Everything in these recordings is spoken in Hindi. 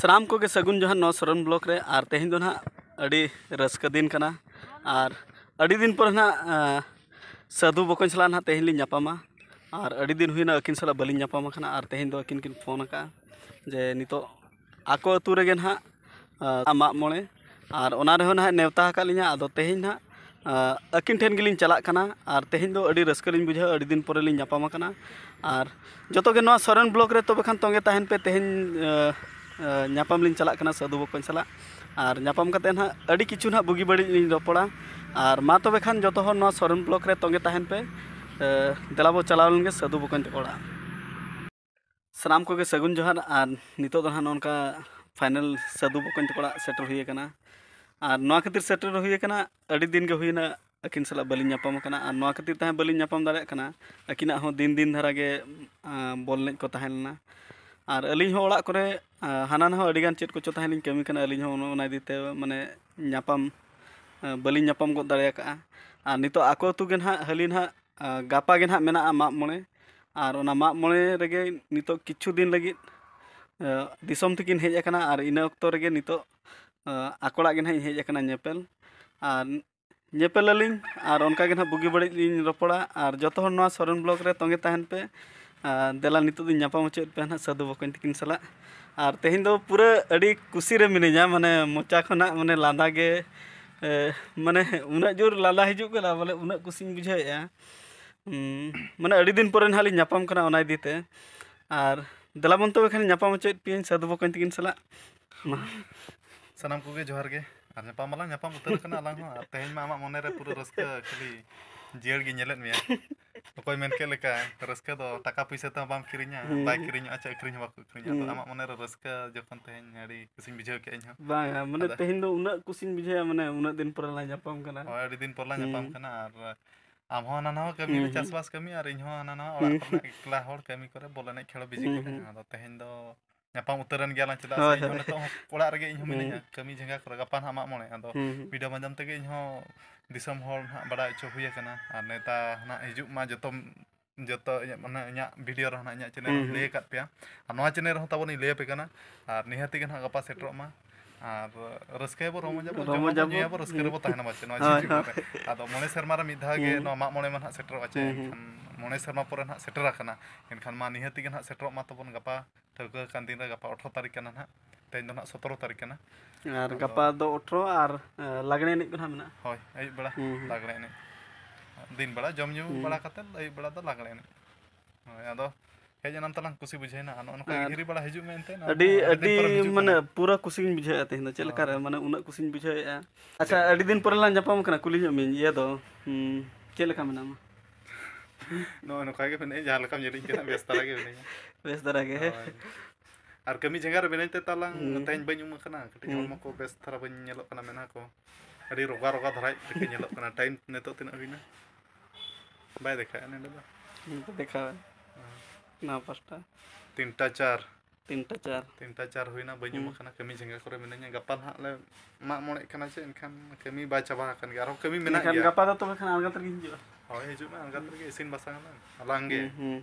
सराम को सगुन जो नौ सरन ब्लॉक रे और तेहन दो ना अड़ी रस्क दिन कना और अड़ी दिन पर ना साधु बको चला ना तेहन ली नापामा और अड़ी दिन हुई ना अकिन सला बली नापामा कना और तेहन दो अकिन किन फोन का जे नितो आको अतु रेगे ना माग मोड़े और ओना रेहो ना नेवता का लिया अदो तेहन ना अकिन ठेन गेलिन चला कना और तेहन दो अड़ी रस्क लिन बुझा अड़ी दिन पर लिन नापामा कना और जतो के ना सरन ब्लॉक रे तो बखान तोंगे तहन पे तेहन नापामल चलना साधु बाप चला और नापाम हाँ किचू ना बुगी बड़ी रोपड़ा और माँ तब खान जो सरन ब्लक तंगे तहन पे दलाबो चलावे साधु बाप चकोड़ा सामान को सगुन जोहार और नित ना फाइनल साधु बाप चकोड़ा सेटल और ना खातर सेटल होना अभी दिन के होना अकिन साल बाली नापाम और ना खातर नापाम दिन दिन धारा बोलने को ᱟᱨ ᱟᱹᱞᱤᱧ ᱦᱚᱸ ᱚᱲᱟᱜ ᱠᱚᱨᱮ ᱦᱟᱱᱟ ᱱᱟᱦᱚᱸ ᱟᱹᱰᱤᱜᱟᱱ ᱪᱮᱫ ᱠᱚᱪᱚ ᱛᱟᱦᱮᱸ ᱞᱤᱧ ᱠᱟᱹᱢᱤ ᱠᱟᱱᱟ ᱟᱹᱞᱤᱧ ᱦᱚᱸ ᱚᱱᱟ ᱤᱫᱤᱛᱮ ᱢᱟᱱᱮ ᱧᱟᱯᱟᱢ ᱵᱟᱹᱞᱤᱧ ᱧᱟᱯᱟᱢ ᱜᱚᱫ ᱫᱟᱲᱮ ᱠᱟᱜᱼᱟ ᱟᱨ ᱱᱤᱛᱚᱜ ᱟᱠᱚ ᱟᱹᱛᱩ ᱜᱮ ᱱᱟᱦᱟᱜ ᱦᱟᱹᱞᱤ ᱱᱟᱦᱟᱜ ᱜᱟᱯᱟ ᱜᱮ ᱱᱟᱦᱟᱜ ᱢᱮᱱᱟᱜᱼᱟ ᱢᱟᱜ ᱢᱚᱬᱮ ᱟᱨ ᱚᱱᱟ ᱢᱟᱜ ᱢᱚᱬᱮ ᱨᱮᱜᱮ ᱱᱤᱛᱚᱜ ᱠᱤᱪᱷᱩ ᱫᱤᱱ ᱞᱟᱹᱜᱤᱫ ᱫᱤᱥᱚᱢ ᱛᱮᱠᱤᱱ ᱦᱮᱡ ᱟᱠᱟᱱᱟ ᱟᱨ ᱤᱱᱟᱹ ᱚᱠᱛᱚ ᱨᱮᱜᱮ ᱱᱤᱛᱚᱜ ᱟᱠᱚᱲᱟᱜ ᱜᱮ ᱱᱟᱦᱟᱜ ᱤᱧ ᱦᱮᱡ ᱟᱠᱟᱱᱟ ᱧᱮᱯᱮᱞ ᱟᱨ ᱧᱮᱯᱮᱞ ᱟᱹᱞᱤᱧ ᱟᱨ ᱚᱱᱠᱟᱜᱮ ᱱᱟᱦᱟᱜ ᱵᱩᱜᱤ ᱵᱟᱹᱲᱤᱡ ᱞᱤᱧ ᱨᱚᱯᱚᱲᱟ ᱟᱨ ᱡᱚᱛᱚ ᱦᱚᱲ ᱱᱚᱣᱟ ᱥᱚᱨᱮᱱ ᱵᱞᱚᱜᱽ ᱨᱮ ᱛᱚᱸᱜᱮ ᱛᱟᱦᱮᱱ ᱯᱮ ᱫᱮᱞᱟ ᱱᱤᱛᱚᱜ ᱫᱚᱧ ᱧᱟᱯᱟᱢ ᱦᱚᱪᱚᱭᱮᱫ ᱯᱮᱭᱟ ᱱᱟᱦᱟᱜ ᱥᱟᱹᱫᱷᱩ ᱵᱚᱠᱚᱧ ᱛᱟᱹᱠᱤᱱ ᱥᱟᱞᱟᱜ ᱟᱨ ᱛᱮᱦᱮᱧ ᱫᱚ ᱯᱩᱨᱟᱹ ᱟᱹᱰᱤ ᱠᱩᱥᱤ ᱨᱮ ᱢᱤᱱᱟᱹᱧᱟ ᱢᱟᱱᱮ ᱢᱚᱪᱟ ᱠᱷᱚᱱᱟᱜ ᱢᱟᱱᱮ ᱞᱟᱸᱫᱟ ᱜᱮ ᱢᱟᱱᱮ ᱩᱱᱟᱹᱜ ᱡᱳᱨ ᱞᱟᱸᱫᱟ ᱦᱤᱡᱩᱜ ᱠᱟᱱᱟ ᱵᱚᱞᱮ ᱩᱱᱟᱹᱜ ᱠᱩᱥᱤᱧ ᱵᱩᱡᱷᱟᱹᱣᱮᱫᱼᱟ ᱢᱟᱱᱮ ᱟᱹᱰᱤ ᱫᱤᱱ ᱯᱚᱨᱮ ᱱᱟᱦᱟᱜ ᱞᱤᱧ ᱧᱟᱯᱟᱢ ᱠᱟᱱᱟ ᱚᱱᱟ ᱤᱫᱤᱛᱮ ᱟᱨ ᱫᱮᱞᱟᱵᱚᱱ ᱛᱚᱵᱮ ᱠᱷᱟᱱ ᱧᱟᱯᱟᱢ ᱦᱚᱪᱚᱭᱮᱫ ᱯᱤᱭᱟᱹᱧ ᱥᱟᱹᱫᱷᱩ ᱵᱚᱠᱚᱧ ᱛᱟᱹᱠᱤᱱ ᱥᱟᱞᱟᱜ ᱢᱟ ᱥᱟᱱᱟᱢ ᱠᱚᱜᱮ ᱡᱚᱦᱟᱨ ᱜᱮ ᱟᱨ ᱧᱟᱯᱟᱢ ᱢᱟᱞᱟᱝ ᱧᱟᱯᱟᱢ ᱩᱛᱟᱹᱨ ᱠᱟᱱᱟ ᱟᱞᱟᱝ ᱦᱚᱸ ᱟᱨ ᱛᱮᱦᱮᱧ ᱢᱟ ᱟᱢᱟᱜ ᱢᱚᱱᱮᱨᱮ ᱯᱩᱨᱟᱹ ᱨᱟᱹᱥᱠᱟᱹ ᱠᱷᱟᱹᱞᱤ jir gini nyelet mi ya aku main ke terus ke tuh tak apa bisa tambah kirinya iya. baik kirinya aja kirinya waktu kirinya tuh iya. amat mana terus ke jepang teh hari kucing bijak ke enyah bang ya mana teh itu unak kucing bijak ya, mana ya? unak din perlu lanjut pam kena ah. oh ada din perlu lanjut pam iya. kena ah, ar amho ananawa kami bicara swas kami ar inho ananawa orang pernah ikhlas hor kami korea boleh naik kalau bijak kena tuh teh nyapa muteran galan cedak oh, saya iya. nyono tong pola rege mana hmm. ya kami jengga keragapan hama mole atau hmm, hmm. bida macam tege inyo di semhol nak bada cho huya kena aneta ah, neta nak ma joto joto mana nya video rah nak nya channel le kat pia ar anu noa channel rah tabon le pe kana ar ah, nihati kan gapa setro ma ᱟᱨ ᱨᱟᱹᱥᱠᱟᱹ ᱵᱚ ᱨᱚᱢᱚᱡᱟ ᱵᱚ ᱨᱚᱢᱚᱡᱟ ᱵᱚ ᱨᱟᱹᱥᱠᱟᱹ ᱨᱮᱵᱚ ᱛᱟᱦᱮᱱᱟ ᱢᱟᱪᱮ ᱱᱚᱣᱟ ᱡᱤᱵᱚᱱ ᱨᱮ ᱟᱫᱚ ᱢᱚᱬᱮ ᱥᱮᱨᱢᱟ ᱨᱮ ᱢᱤᱫ ᱫᱷᱟᱣ ᱜᱮ ᱱᱚᱣᱟ ᱢᱟᱜ ᱢᱚᱬᱮ ᱢᱟ ᱱᱟᱜ ᱥᱮᱴᱮᱨᱚᱜᱼᱟ ᱪᱮ ᱮᱱᱠᱷᱟᱱ ᱢᱚᱬᱮ ᱥᱮᱨᱢᱟ ᱯᱚᱨᱮ ᱱᱟᱜ ᱥᱮᱴᱮᱨ ᱟᱠᱟᱱᱟ ᱮᱱᱠᱷᱟᱱ ᱢᱟ ᱱᱤᱦᱟᱹᱛ ᱜᱮ ᱱᱟᱜ ᱥᱮᱴᱮᱨᱚᱜ ᱢᱟ ᱛᱟᱵᱚᱱ ᱜᱟᱯᱟ ᱴᱷᱟᱹᱣᱠᱟᱹ ᱟᱠᱟᱱ ᱫᱤᱱ ᱨᱮ ᱜᱟᱯᱟ 18 ᱛᱟᱹᱨᱤᱠᱷ ᱠᱟᱱᱟ ᱱᱟᱜ ᱛᱮᱦᱮᱧ ᱫᱚ ᱱᱟᱜ 17 ᱛᱟᱹᱨᱤᱠᱷ ᱠᱟᱱᱟ ᱟᱨ ᱜᱟᱯᱟ ᱫᱚ 18 ᱟᱨ ᱞᱟᱜᱽᱲᱮ ᱮᱱᱮᱡ ᱠᱚ ᱱᱟᱜ ᱢᱮᱱᱟᱜᱼᱟ ᱦᱳᱭ ᱟᱹᱭᱩᱵ ᱵᱮᱲᱟ ᱞᱟᱜᱽᱲᱮ ᱮᱱᱮᱡ ᱫᱤᱱ ᱵᱮᱲᱟ ᱡᱚᱢ ᱧᱩ ᱵᱟᱲᱟ ᱠᱟᱛᱮᱫ ᱟᱹᱭᱩᱵ ᱵᱮᱲᱟ ᱫᱚ ᱞᱟᱜᱽᱲᱮ ᱮᱱᱮᱡ ᱦᱳᱭ ᱟᱫᱚ kayaknya nanti lah kusi bujai na anu anu kayak giri pada hiju tena. adi adi mana kan? pura kusi ini bujai ateh na cel oh. kara mana unak kusi ini bujai ya acha adi din pernah lanjut apa mungkin kuli jamin ya do hmm cel kah mana mah no anu kayak gimana eh, jalan kah jadi kita biasa lagi gimana biasa lagi oh, iya. ar kami jengar bener itu talang tanya banyak makna ketika mau kau best thara nyelok kena mana kau ada roga roga thara ketika nyelok kena time neto tina bina baik dekat ane deh lah pasti tinta char tinta char tinta char huina banyu hmm. kami jengkel kore menanya gapan hak le mak mole aja, cek kan kami baca bahakan garo kami menanya kan gapa to kan angkat tergin oh ya juma angkat tergin sin basangan alangge hmm.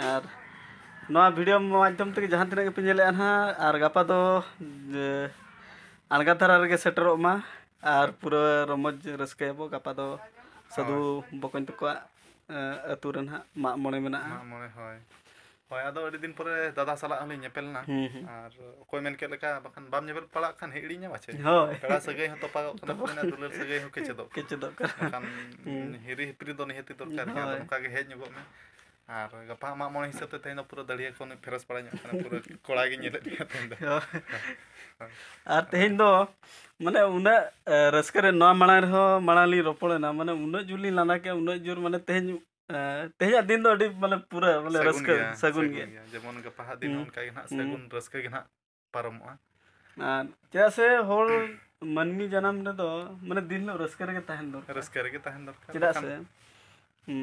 ar noa video madhyam tege jahan tinage pinjele anha ar gapa to angkat thar ar ge setro ma ar pura romoj raskebo gapa to sadu bokon to ko uh, ᱟᱹᱛᱩ ᱨᱮ ᱱᱟᱦᱟᱜ ᱢᱟᱜ ᱢᱚᱬᱮ ᱢᱮᱱᱟᱜᱼᱟ ᱢᱟᱜ ᱢᱚᱬᱮ ᱦᱳᱭ ᱦᱳᱭ ᱟᱫᱚ ᱟᱹᱰᱤ ᱫᱤᱱ ᱯᱚᱨᱮ ᱫᱟᱫᱟ ᱥᱟᱞᱟᱜ ᱦᱚᱸᱞᱤᱧ ᱧᱮᱯᱮᱞ ᱱᱟ ᱟᱨ ᱚᱠᱚᱭ ᱢᱮᱱ ᱠᱮᱫ ᱞᱮᱠᱟ ᱵᱟᱠᱷᱟᱱ ᱵᱟᱢ ᱧᱮᱯᱮᱞ ᱯᱟᱲᱟᱜ ᱠᱷᱟᱱ ᱦᱤᱲᱤᱧᱟ ᱵᱟᱪᱮ ᱦᱳᱭ ᱯᱮᱲᱟ ᱥᱟᱹᱜᱟᱹᱭ ᱦᱚᱸ ᱛᱚᱯᱟᱜᱚᱜ ᱠᱟᱱᱟ ᱠᱚ ᱫᱩᱞᱟᱹᱲ ᱥᱟᱹᱜᱟᱹᱭ ᱦᱚᱸ ᱠᱮᱪᱮᱫᱚᱜ ᱠᱮᱪᱮᱫᱚᱜ ᱠᱟᱱᱟ ᱵᱟᱠᱷᱟᱱ ᱦᱤᱨᱤ ᱦᱤᱯᱤᱨᱤ ᱫᱚ ᱱᱤᱦᱟᱹᱛᱤ ᱫᱚᱨᱠᱟᱨ ᱜᱮᱭᱟ ᱚᱱᱠᱟ ᱜᱮ ᱦᱮᱡ ᱧᱚᱜᱚᱜ ᱢᱮ ᱟᱨ ᱜᱟᱯᱟ ᱟᱢᱟᱜ ᱢᱚᱱᱮ ᱦᱤᱥᱟᱹᱵ ᱛᱮ ᱛᱮᱦᱮᱧ ᱫᱚ ᱯᱩᱨᱟᱹ ᱫᱟᱲᱮᱭᱟ ᱠᱷᱚᱱ ᱯᱷᱮᱨᱮᱥ ᱵᱟᱲᱟ ᱧᱚᱜ ᱠᱟᱱᱟ ᱯᱩᱨᱟᱹ ᱠᱚᱲᱟ ᱜᱮ ᱧᱮᱞᱮᱫ ᱢᱮᱭᱟ ᱛᱮᱦᱮᱧ ᱫᱚ ᱟᱨ ᱛᱮᱦᱮᱧ ᱫᱚ ᱢᱟᱱᱮ ᱩᱱᱟᱹᱜ ᱨᱟᱹᱥᱠᱟᱹ ᱨᱮ ᱱᱚᱣᱟ ᱢᱟᱲᱟᱝ ᱨᱮᱦᱚᱸ ᱢᱟᱲᱟᱝ ᱞᱤᱧ ᱨᱚᱯᱚᱲᱮᱱᱟ ᱢᱟᱱᱮ ᱩᱱᱟᱹᱜ ᱡᱳᱨ ᱞᱤᱧ ᱞᱟᱸᱫᱟ ᱠᱮᱜᱼᱟ ᱩᱱᱟᱹᱜ ᱡᱳᱨ ᱢᱟᱱᱮ ᱛᱮᱦᱮᱧ ᱛᱮᱦᱮᱧᱟᱜ ᱫᱤᱱ ᱫᱚ ᱟᱹᱰᱤ ᱢᱟᱱᱮ ᱯᱩᱨᱟᱹ ᱢᱟᱱᱮ ᱨᱟᱹᱥᱠᱟᱹ ᱥᱟᱹᱜᱩᱱ ᱜᱮ ᱡᱮᱢᱚᱱ ᱜᱟᱯᱟ ᱦᱟᱜ ᱫᱤᱱ ᱚᱱᱠᱟ ᱜᱮ ᱱᱟᱜ ᱥᱟᱹᱜᱩᱱ ᱨᱟᱹᱥᱠᱟᱹ ᱜᱮ ᱱᱟᱜ ᱯᱟᱨᱚᱢᱚᱜᱼᱟ ᱟᱨ ᱪᱮᱫᱟᱜ ᱥᱮ ᱦᱚᱲ ᱢᱟᱹᱱᱢᱤ ᱡᱟᱱᱟᱢ ᱨᱮᱫᱚ ᱢᱟᱱᱮ ᱫᱤᱱ ᱦᱤᱞᱳᱜ ᱨᱟᱹᱥᱠᱟᱹ ᱨᱮᱜᱮ ᱛᱟᱦᱮᱱ ᱫᱚᱨᱠᱟᱨ ᱨᱟᱹᱥᱠᱟᱹ ᱨᱮᱜᱮ ᱛᱟᱦᱮᱱ ᱫᱚᱨᱠᱟᱨ ᱪᱮᱫᱟᱜ ᱥᱮ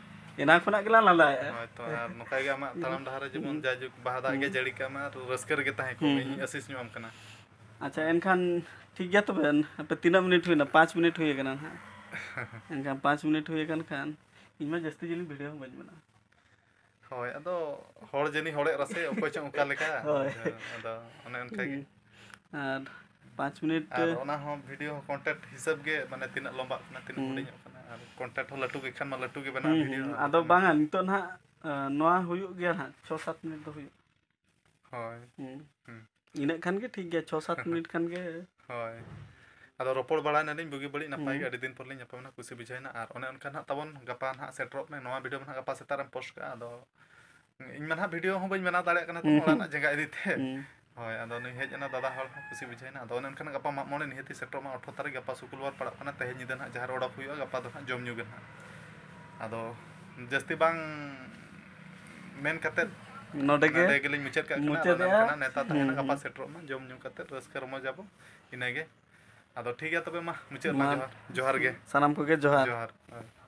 ᱮᱱᱟᱝ ᱠᱷᱚᱱᱟᱜ ᱜᱮᱞᱟᱝ ᱞᱟᱸᱫᱟᱭᱮᱜᱼᱟ ᱦᱳᱭ ᱛᱚ ᱟᱨ ᱱᱚᱝᱠᱟ ᱜᱮ ᱟᱢᱟᱜ ᱛᱟᱲᱟᱢ ᱰᱟᱦᱟᱨ ᱨᱮ ᱡᱮᱢᱚᱱ ᱡᱟᱡᱩᱜ ᱵᱟᱦᱟ ᱫᱟᱜ ᱜᱮ ᱡᱟᱹᱲᱤ ᱠᱟᱜ ᱢᱟ ᱟᱨ ᱨᱟᱹᱥᱠᱟᱹ ᱨᱮᱜᱮ ᱛᱟᱦᱮᱸ ᱠᱚᱜ ᱤᱧ ᱟᱥᱤᱥ ᱧᱚᱜ ᱟᱢ ᱠᱟᱱᱟ ᱟᱪᱪᱷᱟ ᱮᱱᱠᱷᱟᱱ ᱴᱷᱤᱠ ᱜᱮᱭᱟ ᱛᱚᱵᱮ ᱟᱯᱮ ᱛᱤᱱᱟᱹᱜ ᱢᱤᱱᱤᱴ ᱦᱩᱭᱱᱟ ᱯᱟᱸᱪ ᱢᱤᱱᱤᱴ ᱦᱩᱭ ᱟᱠᱟᱱᱟ ᱦᱟᱸᱜ ᱮᱱᱠᱷᱟन पाँच मिनट हुए कन खान इनमें जस्ती जली वीडियो बन बना होय अदो होड़ जनी होड़े रसे ओको च ओका लेका होय अदो अने अनका के आर 5 मिनट आर ओना हो वीडियो कांटेक्ट हिसाब के माने तिना लंबा ना तिना हुडिंग ᱠᱚᱱᱴᱟᱠᱴ ᱦᱚᱸ ᱞᱟᱹᱴᱩ ᱜᱮ ᱠᱷᱟᱱ ᱢᱟ ᱞᱟᱹᱴᱩ ᱜᱮ ᱵᱮᱱᱟᱜ ᱵᱷᱤᱰᱤᱭᱳ ᱟᱫᱚ ᱵᱟᱝᱟ ᱱᱤᱛᱚᱜ ᱱᱟᱦᱟᱜ ᱱᱚᱣᱟ ᱦᱩᱭᱩᱜ ᱜᱮᱭᱟ ᱱᱟᱦᱟᱜ 6 7 ᱢᱤᱱᱤᱴ ᱫᱚ ᱦᱩᱭᱩᱜ ᱦᱳᱭ ᱤᱱᱟᱹᱜ ᱠᱷᱟᱱ ᱜᱮ ᱴᱷᱤक ᱜᱮᱭᱟ 6 7 ᱢᱤᱱᱤᱴ ᱠᱷᱟᱱ ᱜᱮ ᱦᱳᱭ ᱟᱫᱚ ᱨᱚᱯᱚᱲ ᱵᱟᱲᱟ ᱱᱟᱞᱤᱧ ᱵᱩᱜᱤ ᱵᱟᱹᱲᱤᱡ ᱱᱟᱯᱟᱭ ᱜᱮ ᱟᱹᱰᱤ ᱫᱤᱱ ᱯᱚᱨ ᱞᱤᱧ ᱧᱟᱯᱟᱢ ᱮᱱᱟ ᱠᱩᱥᱤ ᱵᱩᱡᱷᱟᱹᱣ ᱮᱱᱟ ᱟᱨ ᱚᱱᱮ ᱚᱱᱠᱟ ᱱᱟᱦᱟᱜ ᱛᱟᱵᱚᱱ ᱜᱟᱯᱟ ᱱᱟᱦᱟᱜ ᱥᱮᱴᱮᱨᱚᱜ ᱢᱮ ᱱᱚᱣᱟ ᱵᱷᱤᱰᱤᱭᱳ ᱱᱟᱦᱟᱜ ᱜᱟᱯᱟ ᱥᱮᱛᱟᱜ ᱨᱮᱢ ᱯᱳᱥᱴ ᱠᱟᱜᱼᱟ ᱟᱫᱚ ᱤᱧ ᱢᱟ ᱱᱟᱦᱟᱜ ᱵᱷᱤᱰᱤᱭᱳ ᱦᱚᱸ ᱵᱟᱹᱧ ᱵᱮᱱᱟᱣ ᱫᱟᱲᱮᱭᱟᱜ ᱠᱟᱱᱟ ᱛᱚ ᱚᱲᱟᱜ ᱨᱮᱱᱟᱜ ᱡᱟᱭᱜᱟ ᱤᱫᱤ ᱛᱮ হয় আ দনৈ হে জানা দাদা হল খুশি বুঝাই না আ দনন খানা গপাম ম মনি নিহতি সেক্টর ম 17 গপা শুক্লবার পড়া কানে তে হে নিদেনা জাহরড়া পড়া গপা দক জম যুগা আ দও জস্তিবাং মেন খতে নডেকে নডেকে লিন মিছক কানে নেতা তা ইন গপা সেক্টর ম জম যুগা তে রসকর মজাব ইন আগে আ দও ঠিক হে তপে মা মিছর লা জহর জহর গে সালাম কো গে জহর জহর